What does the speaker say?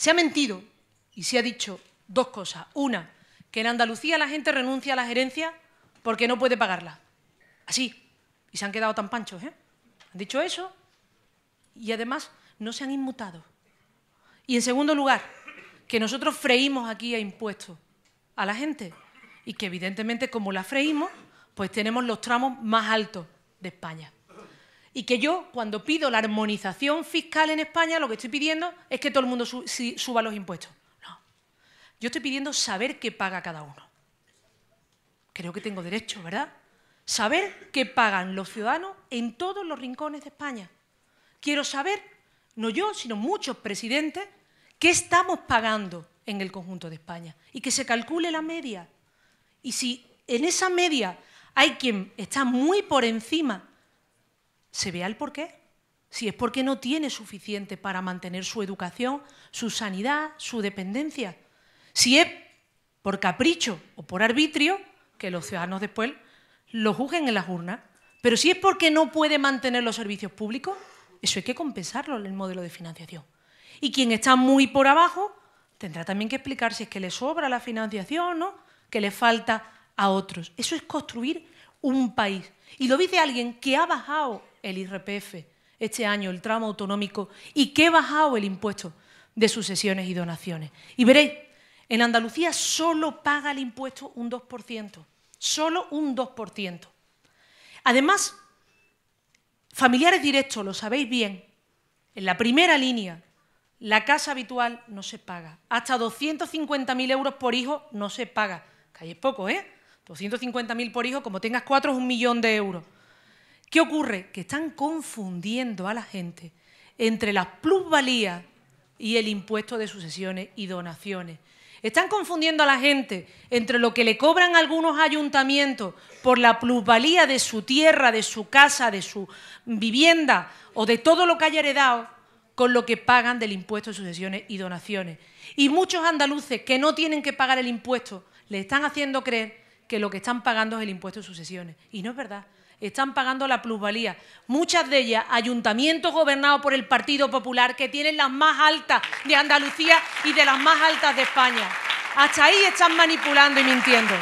Se ha mentido y se ha dicho dos cosas. Una, que en Andalucía la gente renuncia a la gerencia porque no puede pagarla. Así. Y se han quedado tan panchos, ¿eh? Han dicho eso y además no se han inmutado. Y en segundo lugar, que nosotros freímos aquí a impuestos a la gente y que evidentemente como la freímos, pues tenemos los tramos más altos de España. Y que yo, cuando pido la armonización fiscal en España, lo que estoy pidiendo es que todo el mundo suba los impuestos. No. Yo estoy pidiendo saber qué paga cada uno. Creo que tengo derecho, ¿verdad? Saber qué pagan los ciudadanos en todos los rincones de España. Quiero saber, no yo, sino muchos presidentes, qué estamos pagando en el conjunto de España y que se calcule la media. Y si en esa media hay quien está muy por encima se vea el porqué. Si es porque no tiene suficiente para mantener su educación, su sanidad, su dependencia. Si es por capricho o por arbitrio, que los ciudadanos después lo juzguen en las urnas. Pero si es porque no puede mantener los servicios públicos, eso hay que compensarlo en el modelo de financiación. Y quien está muy por abajo tendrá también que explicar si es que le sobra la financiación, o ¿no? que le falta a otros. Eso es construir un país. Y lo dice alguien que ha bajado el IRPF este año, el tramo autonómico, y que he bajado el impuesto de sucesiones y donaciones. Y veréis, en Andalucía solo paga el impuesto un 2%, solo un 2%. Además, familiares directos, lo sabéis bien, en la primera línea, la casa habitual no se paga. Hasta 250.000 euros por hijo no se paga. Que ahí es poco, ¿eh? 250.000 por hijo, como tengas cuatro, es un millón de euros. ¿Qué ocurre? Que están confundiendo a la gente entre las plusvalías y el impuesto de sucesiones y donaciones. Están confundiendo a la gente entre lo que le cobran algunos ayuntamientos por la plusvalía de su tierra, de su casa, de su vivienda o de todo lo que haya heredado con lo que pagan del impuesto de sucesiones y donaciones. Y muchos andaluces que no tienen que pagar el impuesto le están haciendo creer que lo que están pagando es el impuesto de sucesiones. Y no es verdad. Están pagando la plusvalía. Muchas de ellas, ayuntamientos gobernados por el Partido Popular, que tienen las más altas de Andalucía y de las más altas de España. Hasta ahí están manipulando y mintiendo.